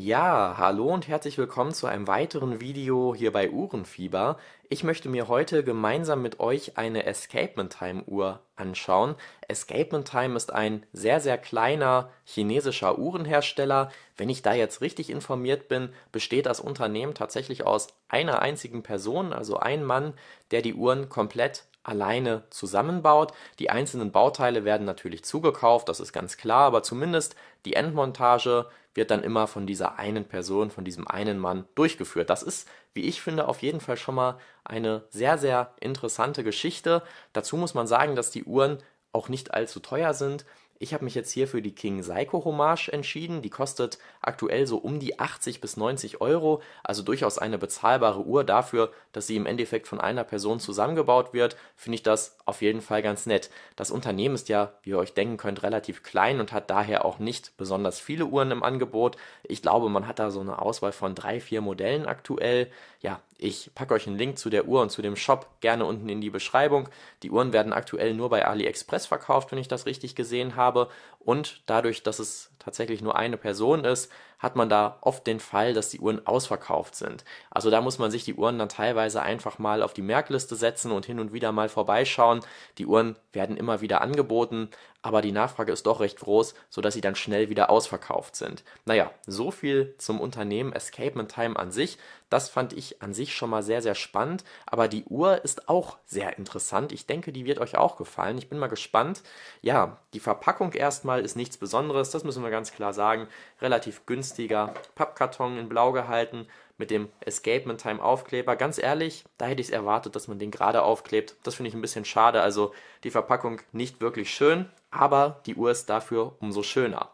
Ja, hallo und herzlich willkommen zu einem weiteren Video hier bei Uhrenfieber. Ich möchte mir heute gemeinsam mit euch eine Escapement Time Uhr anschauen. Escapement Time ist ein sehr, sehr kleiner chinesischer Uhrenhersteller. Wenn ich da jetzt richtig informiert bin, besteht das Unternehmen tatsächlich aus einer einzigen Person, also ein Mann, der die Uhren komplett alleine zusammenbaut. Die einzelnen Bauteile werden natürlich zugekauft, das ist ganz klar, aber zumindest die Endmontage wird dann immer von dieser einen Person, von diesem einen Mann durchgeführt. Das ist, wie ich finde, auf jeden Fall schon mal eine sehr, sehr interessante Geschichte. Dazu muss man sagen, dass die Uhren auch nicht allzu teuer sind. Ich habe mich jetzt hier für die King Seiko Hommage entschieden. Die kostet aktuell so um die 80 bis 90 Euro, also durchaus eine bezahlbare Uhr dafür, dass sie im Endeffekt von einer Person zusammengebaut wird. Finde ich das auf jeden Fall ganz nett. Das Unternehmen ist ja, wie ihr euch denken könnt, relativ klein und hat daher auch nicht besonders viele Uhren im Angebot. Ich glaube, man hat da so eine Auswahl von drei, vier Modellen aktuell. Ja, ich packe euch einen Link zu der Uhr und zu dem Shop gerne unten in die Beschreibung. Die Uhren werden aktuell nur bei AliExpress verkauft, wenn ich das richtig gesehen habe. Und dadurch, dass es tatsächlich nur eine Person ist, hat man da oft den Fall, dass die Uhren ausverkauft sind. Also da muss man sich die Uhren dann teilweise einfach mal auf die Merkliste setzen und hin und wieder mal vorbeischauen. Die Uhren werden immer wieder angeboten, aber die Nachfrage ist doch recht groß, sodass sie dann schnell wieder ausverkauft sind. Naja, so viel zum Unternehmen Escapement Time an sich. Das fand ich an sich schon mal sehr, sehr spannend, aber die Uhr ist auch sehr interessant. Ich denke, die wird euch auch gefallen. Ich bin mal gespannt. Ja, die Verpackung erstmal ist nichts Besonderes, das müssen wir ganz klar sagen. Relativ günstig günstiger. Pappkarton in blau gehalten mit dem Escapement Time Aufkleber. Ganz ehrlich, da hätte ich es erwartet, dass man den gerade aufklebt. Das finde ich ein bisschen schade. Also die Verpackung nicht wirklich schön, aber die Uhr ist dafür umso schöner.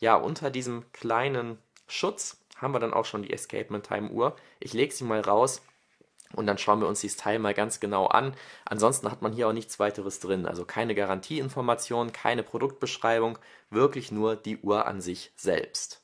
Ja, unter diesem kleinen Schutz haben wir dann auch schon die Escapement Time Uhr. Ich lege sie mal raus und dann schauen wir uns dieses Teil mal ganz genau an. Ansonsten hat man hier auch nichts weiteres drin. Also keine Garantieinformationen, keine Produktbeschreibung, wirklich nur die Uhr an sich selbst.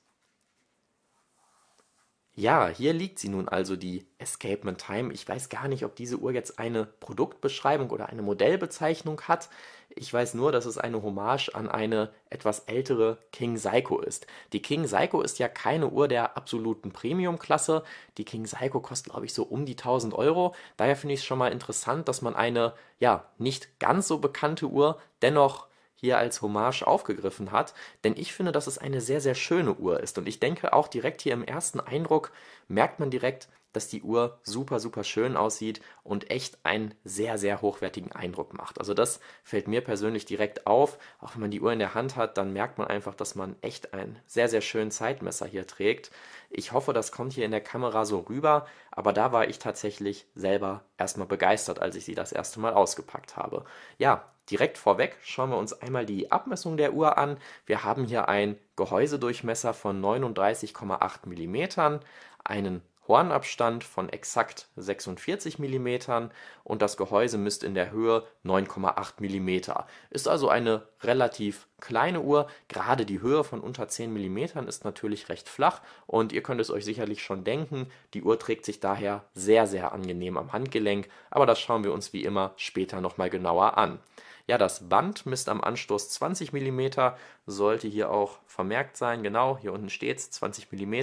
Ja, hier liegt sie nun also, die Escapement Time. Ich weiß gar nicht, ob diese Uhr jetzt eine Produktbeschreibung oder eine Modellbezeichnung hat. Ich weiß nur, dass es eine Hommage an eine etwas ältere King Seiko ist. Die King Seiko ist ja keine Uhr der absoluten Premium-Klasse. Die King Seiko kostet, glaube ich, so um die 1000 Euro. Daher finde ich es schon mal interessant, dass man eine, ja, nicht ganz so bekannte Uhr dennoch hier als Hommage aufgegriffen hat, denn ich finde, dass es eine sehr, sehr schöne Uhr ist. Und ich denke auch direkt hier im ersten Eindruck merkt man direkt, dass die Uhr super, super schön aussieht und echt einen sehr, sehr hochwertigen Eindruck macht. Also das fällt mir persönlich direkt auf. Auch wenn man die Uhr in der Hand hat, dann merkt man einfach, dass man echt einen sehr, sehr schönen Zeitmesser hier trägt. Ich hoffe, das kommt hier in der Kamera so rüber, aber da war ich tatsächlich selber erstmal begeistert, als ich sie das erste Mal ausgepackt habe. Ja, Direkt vorweg schauen wir uns einmal die Abmessung der Uhr an. Wir haben hier ein Gehäusedurchmesser von 39,8 mm, einen Hornabstand von exakt 46 mm und das Gehäuse misst in der Höhe 9,8 mm. Ist also eine relativ kleine Uhr. Gerade die Höhe von unter 10 mm ist natürlich recht flach und ihr könnt es euch sicherlich schon denken, die Uhr trägt sich daher sehr, sehr angenehm am Handgelenk, aber das schauen wir uns wie immer später nochmal genauer an. Ja, das Band misst am Anstoß 20 mm, sollte hier auch vermerkt sein. Genau, hier unten steht es, 20 mm.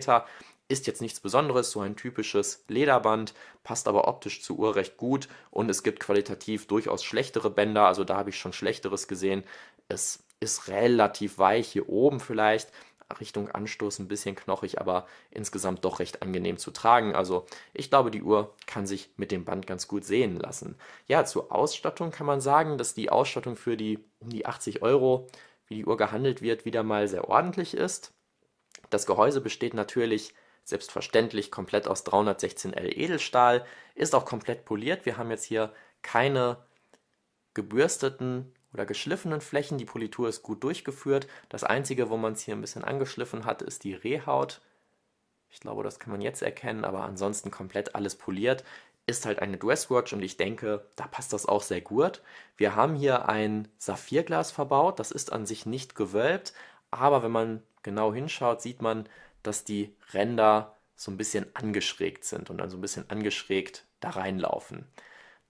Ist jetzt nichts Besonderes, so ein typisches Lederband, passt aber optisch zur Uhr recht gut und es gibt qualitativ durchaus schlechtere Bänder, also da habe ich schon schlechteres gesehen. Es ist relativ weich hier oben vielleicht, Richtung Anstoß ein bisschen knochig, aber insgesamt doch recht angenehm zu tragen. Also ich glaube, die Uhr kann sich mit dem Band ganz gut sehen lassen. Ja, zur Ausstattung kann man sagen, dass die Ausstattung für die um die 80 Euro, wie die Uhr gehandelt wird, wieder mal sehr ordentlich ist. Das Gehäuse besteht natürlich selbstverständlich komplett aus 316L Edelstahl, ist auch komplett poliert. Wir haben jetzt hier keine gebürsteten oder geschliffenen Flächen. Die Politur ist gut durchgeführt. Das Einzige, wo man es hier ein bisschen angeschliffen hat, ist die Rehhaut. Ich glaube, das kann man jetzt erkennen, aber ansonsten komplett alles poliert. Ist halt eine Dresswatch und ich denke, da passt das auch sehr gut. Wir haben hier ein Saphirglas verbaut. Das ist an sich nicht gewölbt, aber wenn man genau hinschaut, sieht man, dass die Ränder so ein bisschen angeschrägt sind und dann so ein bisschen angeschrägt da reinlaufen.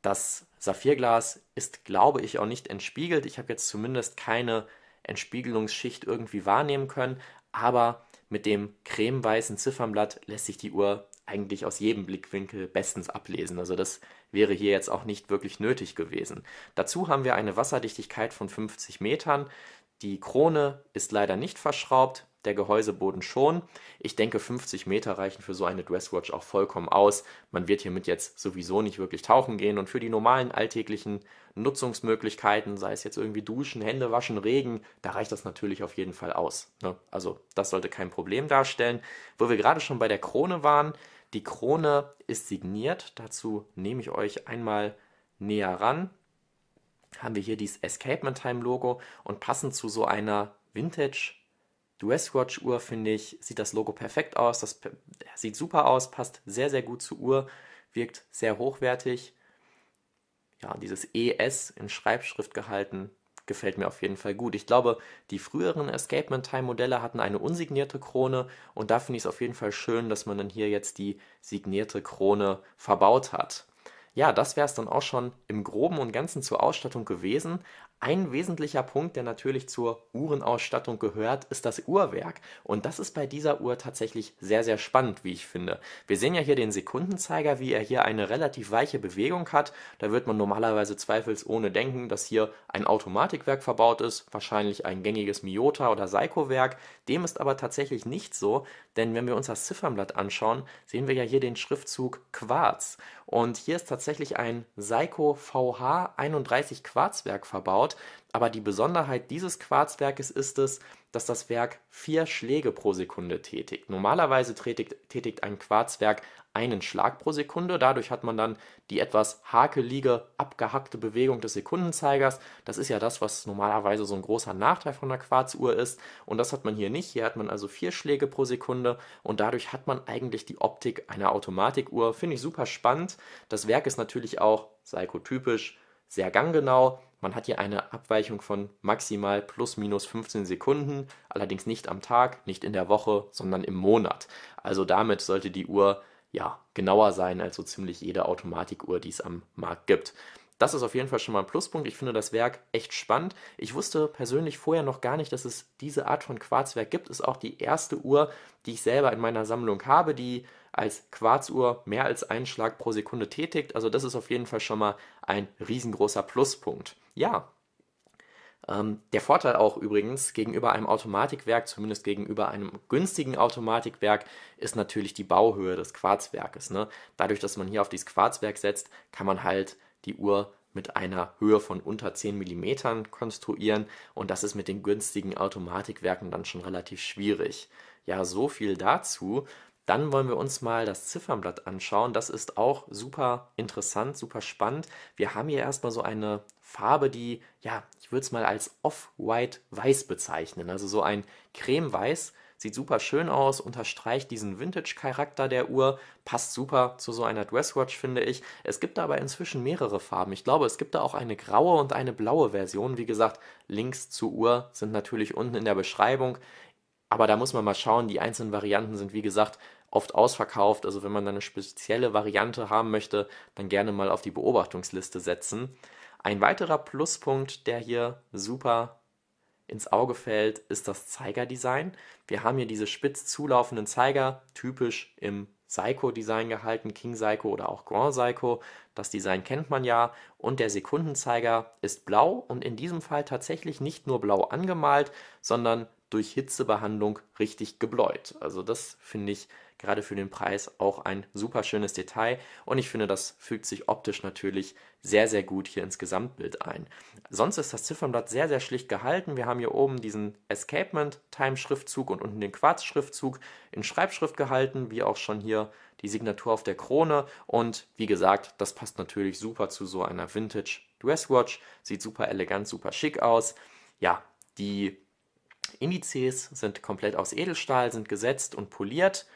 Das Saphirglas ist, glaube ich, auch nicht entspiegelt. Ich habe jetzt zumindest keine Entspiegelungsschicht irgendwie wahrnehmen können, aber mit dem cremeweißen Ziffernblatt lässt sich die Uhr eigentlich aus jedem Blickwinkel bestens ablesen. Also das wäre hier jetzt auch nicht wirklich nötig gewesen. Dazu haben wir eine Wasserdichtigkeit von 50 Metern. Die Krone ist leider nicht verschraubt der Gehäuseboden schon. Ich denke, 50 Meter reichen für so eine Dresswatch auch vollkommen aus. Man wird hiermit jetzt sowieso nicht wirklich tauchen gehen und für die normalen alltäglichen Nutzungsmöglichkeiten, sei es jetzt irgendwie Duschen, Hände waschen, Regen, da reicht das natürlich auf jeden Fall aus. Ne? Also das sollte kein Problem darstellen. Wo wir gerade schon bei der Krone waren, die Krone ist signiert. Dazu nehme ich euch einmal näher ran. Haben wir hier dieses Escapement Time Logo und passend zu so einer Vintage die Wristwatch-Uhr, finde ich, sieht das Logo perfekt aus. Das sieht super aus, passt sehr, sehr gut zur Uhr, wirkt sehr hochwertig. Ja, dieses ES in Schreibschrift gehalten, gefällt mir auf jeden Fall gut. Ich glaube, die früheren Escapement Time Modelle hatten eine unsignierte Krone und da finde ich es auf jeden Fall schön, dass man dann hier jetzt die signierte Krone verbaut hat. Ja, das wäre es dann auch schon im groben und ganzen zur Ausstattung gewesen. Ein wesentlicher Punkt, der natürlich zur Uhrenausstattung gehört, ist das Uhrwerk und das ist bei dieser Uhr tatsächlich sehr, sehr spannend, wie ich finde. Wir sehen ja hier den Sekundenzeiger, wie er hier eine relativ weiche Bewegung hat. Da wird man normalerweise zweifelsohne denken, dass hier ein Automatikwerk verbaut ist, wahrscheinlich ein gängiges Miota oder Seiko-Werk. Dem ist aber tatsächlich nicht so, denn wenn wir uns das Ziffernblatt anschauen, sehen wir ja hier den Schriftzug Quarz und hier ist tatsächlich ein Seiko VH 31 Quarzwerk verbaut gebaut, aber die Besonderheit dieses Quarzwerkes ist es, dass das Werk vier Schläge pro Sekunde tätigt. Normalerweise tätigt ein Quarzwerk einen Schlag pro Sekunde, dadurch hat man dann die etwas hakelige, abgehackte Bewegung des Sekundenzeigers. Das ist ja das, was normalerweise so ein großer Nachteil von einer Quarzuhr ist und das hat man hier nicht. Hier hat man also vier Schläge pro Sekunde und dadurch hat man eigentlich die Optik einer Automatikuhr. Finde ich super spannend. Das Werk ist natürlich auch psychotypisch sehr ganggenau man hat hier eine Abweichung von maximal plus minus 15 Sekunden, allerdings nicht am Tag, nicht in der Woche, sondern im Monat. Also damit sollte die Uhr ja genauer sein als so ziemlich jede Automatikuhr, die es am Markt gibt. Das ist auf jeden Fall schon mal ein Pluspunkt. Ich finde das Werk echt spannend. Ich wusste persönlich vorher noch gar nicht, dass es diese Art von Quarzwerk gibt. Ist auch die erste Uhr, die ich selber in meiner Sammlung habe, die als Quarzuhr mehr als einen Schlag pro Sekunde tätigt. Also das ist auf jeden Fall schon mal ein riesengroßer Pluspunkt ja. Ähm, der Vorteil auch übrigens gegenüber einem Automatikwerk, zumindest gegenüber einem günstigen Automatikwerk, ist natürlich die Bauhöhe des Quarzwerkes. Ne? Dadurch, dass man hier auf dieses Quarzwerk setzt, kann man halt die Uhr mit einer Höhe von unter 10 mm konstruieren und das ist mit den günstigen Automatikwerken dann schon relativ schwierig. Ja, so viel dazu. Dann wollen wir uns mal das Ziffernblatt anschauen. Das ist auch super interessant, super spannend. Wir haben hier erstmal so eine Farbe, die, ja, ich würde es mal als Off-White-Weiß bezeichnen. Also so ein Creme-Weiß. Sieht super schön aus, unterstreicht diesen Vintage-Charakter der Uhr, passt super zu so einer Dresswatch, finde ich. Es gibt aber inzwischen mehrere Farben. Ich glaube, es gibt da auch eine graue und eine blaue Version. Wie gesagt, Links zur Uhr sind natürlich unten in der Beschreibung. Aber da muss man mal schauen, die einzelnen Varianten sind wie gesagt oft ausverkauft. Also wenn man dann eine spezielle Variante haben möchte, dann gerne mal auf die Beobachtungsliste setzen. Ein weiterer Pluspunkt, der hier super ins Auge fällt, ist das Zeigerdesign. Wir haben hier diese spitz zulaufenden Zeiger, typisch im Seiko-Design gehalten, King Seiko oder auch Grand Seiko. Das Design kennt man ja. Und der Sekundenzeiger ist blau und in diesem Fall tatsächlich nicht nur blau angemalt, sondern durch Hitzebehandlung richtig gebläut. Also das finde ich gerade für den Preis auch ein super schönes Detail und ich finde, das fügt sich optisch natürlich sehr, sehr gut hier ins Gesamtbild ein. Sonst ist das Ziffernblatt sehr, sehr schlicht gehalten. Wir haben hier oben diesen Escapement-Time-Schriftzug und unten den Quarz-Schriftzug in Schreibschrift gehalten, wie auch schon hier die Signatur auf der Krone. Und wie gesagt, das passt natürlich super zu so einer Vintage Dresswatch. Sieht super elegant, super schick aus. Ja, die Indizes sind komplett aus Edelstahl, sind gesetzt und poliert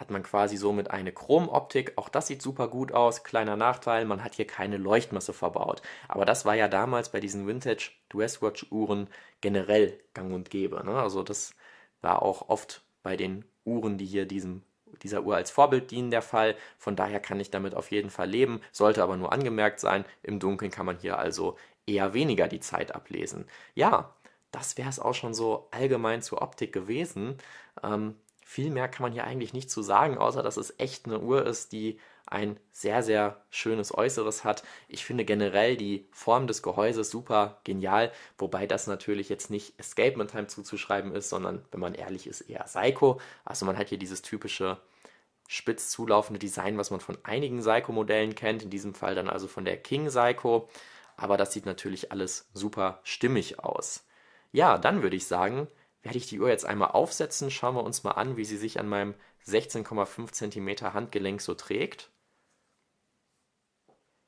hat man quasi somit eine Chromoptik. Auch das sieht super gut aus. Kleiner Nachteil, man hat hier keine Leuchtmasse verbaut. Aber das war ja damals bei diesen Vintage Dresswatch-Uhren generell gang und gäbe. Ne? Also das war auch oft bei den Uhren, die hier diesem dieser Uhr als Vorbild dienen der Fall. Von daher kann ich damit auf jeden Fall leben, sollte aber nur angemerkt sein. Im Dunkeln kann man hier also eher weniger die Zeit ablesen. Ja, das wäre es auch schon so allgemein zur Optik gewesen. Ähm, viel mehr kann man hier eigentlich nicht zu sagen, außer dass es echt eine Uhr ist, die ein sehr, sehr schönes Äußeres hat. Ich finde generell die Form des Gehäuses super genial, wobei das natürlich jetzt nicht Escapement Time zuzuschreiben ist, sondern wenn man ehrlich ist, eher Seiko. Also man hat hier dieses typische spitz zulaufende Design, was man von einigen Seiko-Modellen kennt, in diesem Fall dann also von der King Seiko. Aber das sieht natürlich alles super stimmig aus. Ja, dann würde ich sagen, werde ich die Uhr jetzt einmal aufsetzen. Schauen wir uns mal an, wie sie sich an meinem 16,5 cm Handgelenk so trägt.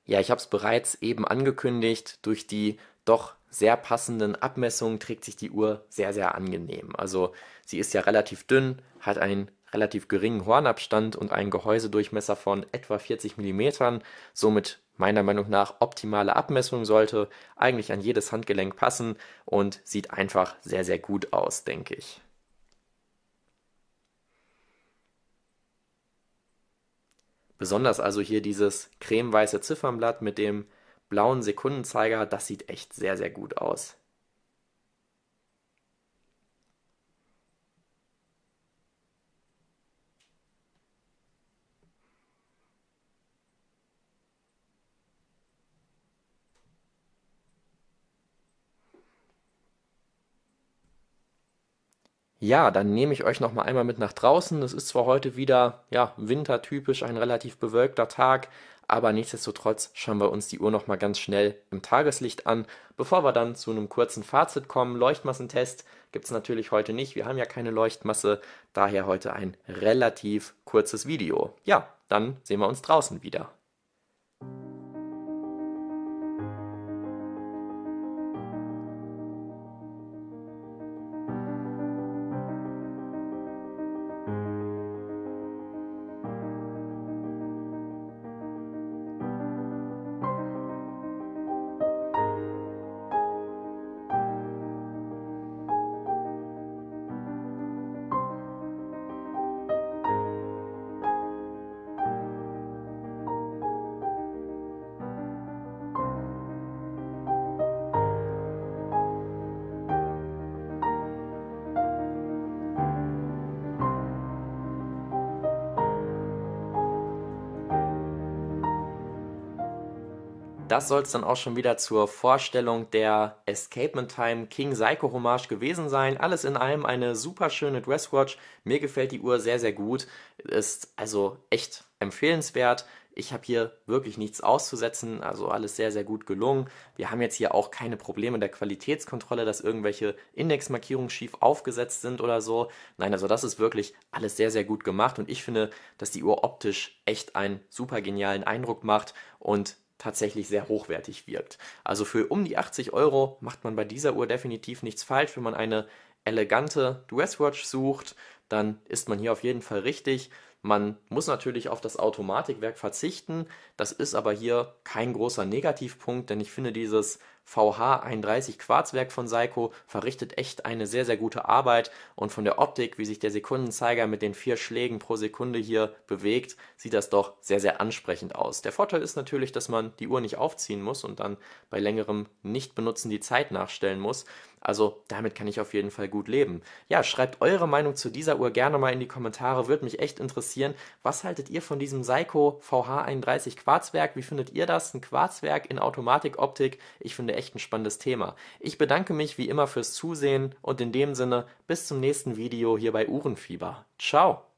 Ja, ich habe es bereits eben angekündigt, durch die doch sehr passenden Abmessungen trägt sich die Uhr sehr, sehr angenehm. Also sie ist ja relativ dünn, hat ein relativ geringen Hornabstand und einen Gehäusedurchmesser von etwa 40 mm, somit meiner Meinung nach optimale Abmessung, sollte eigentlich an jedes Handgelenk passen und sieht einfach sehr, sehr gut aus, denke ich. Besonders also hier dieses cremeweiße Ziffernblatt mit dem blauen Sekundenzeiger, das sieht echt sehr, sehr gut aus. Ja, dann nehme ich euch noch mal einmal mit nach draußen. Es ist zwar heute wieder ja, wintertypisch ein relativ bewölkter Tag, aber nichtsdestotrotz schauen wir uns die Uhr noch mal ganz schnell im Tageslicht an. Bevor wir dann zu einem kurzen Fazit kommen, Leuchtmassentest gibt es natürlich heute nicht. Wir haben ja keine Leuchtmasse, daher heute ein relativ kurzes Video. Ja, dann sehen wir uns draußen wieder. das soll es dann auch schon wieder zur Vorstellung der Escapement Time King Psycho Hommage gewesen sein. Alles in allem eine super schöne Dresswatch. Mir gefällt die Uhr sehr, sehr gut. Ist also echt empfehlenswert. Ich habe hier wirklich nichts auszusetzen, also alles sehr, sehr gut gelungen. Wir haben jetzt hier auch keine Probleme der Qualitätskontrolle, dass irgendwelche Indexmarkierungen schief aufgesetzt sind oder so. Nein, also das ist wirklich alles sehr, sehr gut gemacht und ich finde, dass die Uhr optisch echt einen super genialen Eindruck macht und tatsächlich sehr hochwertig wirkt. Also für um die 80 Euro macht man bei dieser Uhr definitiv nichts falsch. Wenn man eine elegante Dresswatch sucht, dann ist man hier auf jeden Fall richtig. Man muss natürlich auf das Automatikwerk verzichten. Das ist aber hier kein großer Negativpunkt, denn ich finde dieses VH31-Quarzwerk von Seiko verrichtet echt eine sehr, sehr gute Arbeit und von der Optik, wie sich der Sekundenzeiger mit den vier Schlägen pro Sekunde hier bewegt, sieht das doch sehr, sehr ansprechend aus. Der Vorteil ist natürlich, dass man die Uhr nicht aufziehen muss und dann bei längerem Nichtbenutzen die Zeit nachstellen muss also damit kann ich auf jeden Fall gut leben. Ja, schreibt eure Meinung zu dieser Uhr gerne mal in die Kommentare, würde mich echt interessieren. Was haltet ihr von diesem Seiko VH31 Quarzwerk? Wie findet ihr das? Ein Quarzwerk in Automatikoptik? Ich finde echt ein spannendes Thema. Ich bedanke mich wie immer fürs Zusehen und in dem Sinne bis zum nächsten Video hier bei Uhrenfieber. Ciao!